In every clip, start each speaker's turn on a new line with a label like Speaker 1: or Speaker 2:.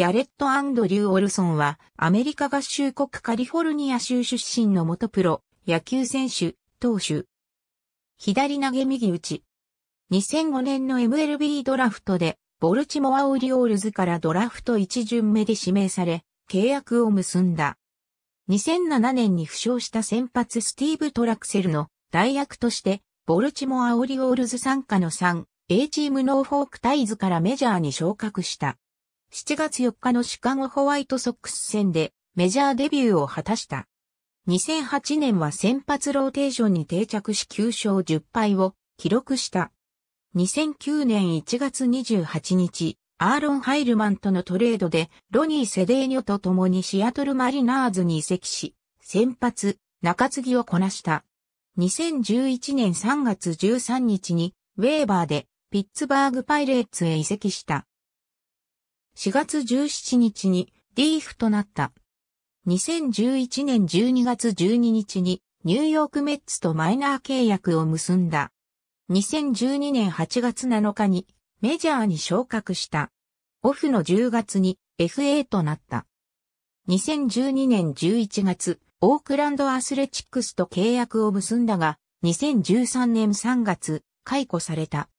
Speaker 1: ギャレット・アンドリュー・オルソンは、アメリカ合衆国カリフォルニア州出身の元プロ、野球選手、投手。左投げ右打ち。2005年の MLB ドラフトで、ボルチモア・オリオールズからドラフト1巡目で指名され、契約を結んだ。2007年に負傷した先発スティーブ・トラクセルの代役として、ボルチモア・オリオールズ参加の3、A チームノーフォークタイズからメジャーに昇格した。7月4日のシカゴホワイトソックス戦でメジャーデビューを果たした。2008年は先発ローテーションに定着し9勝10敗を記録した。2009年1月28日、アーロン・ハイルマンとのトレードでロニー・セデーニョと共にシアトル・マリナーズに移籍し、先発、中継ぎをこなした。2011年3月13日にウェーバーでピッツバーグ・パイレーツへ移籍した。4月17日にリーフとなった。2011年12月12日にニューヨークメッツとマイナー契約を結んだ。2012年8月7日にメジャーに昇格した。オフの10月に FA となった。2012年11月、オークランドアスレチックスと契約を結んだが、2013年3月、解雇された。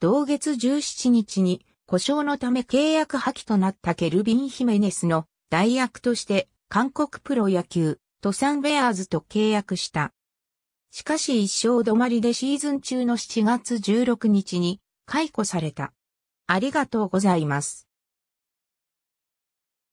Speaker 1: 同月17日に故障のため契約破棄となったケルビン・ヒメネスの代役として韓国プロ野球、トサンベアーズと契約した。しかし一生止まりでシーズン中の7月16日に解雇された。ありがとうございます。